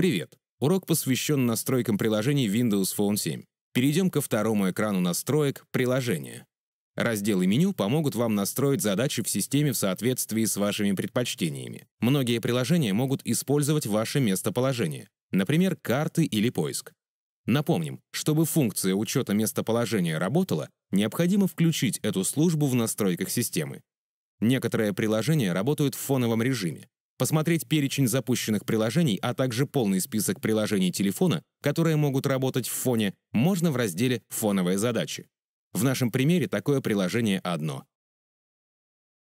Привет! Урок посвящен настройкам приложений Windows Phone 7. Перейдем ко второму экрану настроек «Приложения». Разделы меню помогут вам настроить задачи в системе в соответствии с вашими предпочтениями. Многие приложения могут использовать ваше местоположение, например, карты или поиск. Напомним, чтобы функция учета местоположения работала, необходимо включить эту службу в настройках системы. Некоторые приложения работают в фоновом режиме, посмотреть перечень запущенных приложений, а также полный список приложений телефона, которые могут работать в фоне, можно в разделе «Фоновые задачи». В нашем примере такое приложение одно